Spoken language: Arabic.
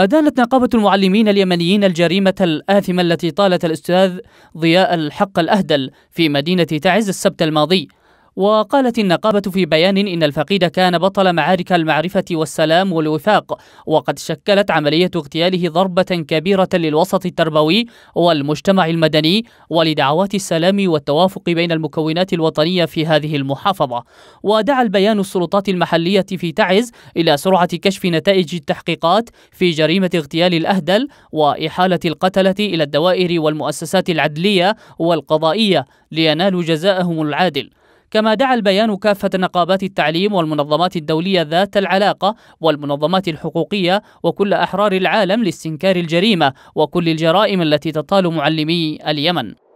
أدانت نقابة المعلمين اليمنيين الجريمة الآثمة التي طالت الأستاذ ضياء الحق الأهدل في مدينة تعز السبت الماضي وقالت النقابة في بيان إن الفقيد كان بطل معارك المعرفة والسلام والوفاق وقد شكلت عملية اغتياله ضربة كبيرة للوسط التربوي والمجتمع المدني ولدعوات السلام والتوافق بين المكونات الوطنية في هذه المحافظة ودعا البيان السلطات المحلية في تعز إلى سرعة كشف نتائج التحقيقات في جريمة اغتيال الأهدل وإحالة القتلة إلى الدوائر والمؤسسات العدلية والقضائية لينالوا جزاءهم العادل كما دعا البيان كافة نقابات التعليم والمنظمات الدولية ذات العلاقة والمنظمات الحقوقية وكل أحرار العالم لاستنكار الجريمة وكل الجرائم التي تطال معلمي اليمن